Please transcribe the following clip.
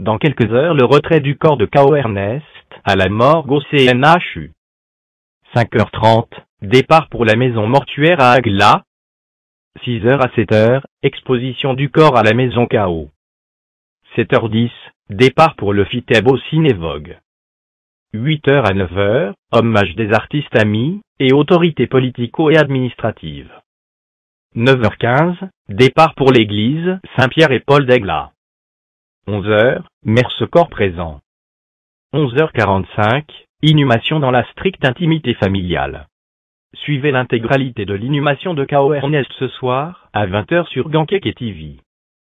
Dans quelques heures, le retrait du corps de K.O. Ernest, à la morgue au CNHU. 5h30, départ pour la maison mortuaire à Agla. 6h à 7h, exposition du corps à la maison K.O. 7h10, départ pour le FITEB au Cinévogue. 8h à 9h, hommage des artistes amis et autorités politico et administratives. 9h15, départ pour l'église Saint-Pierre et Paul d'Aigla. 11 h heures, corps présent. 11h45, inhumation dans la stricte intimité familiale. Suivez l'intégralité de l'inhumation de K.O. Ernest ce soir, à 20h sur et TV.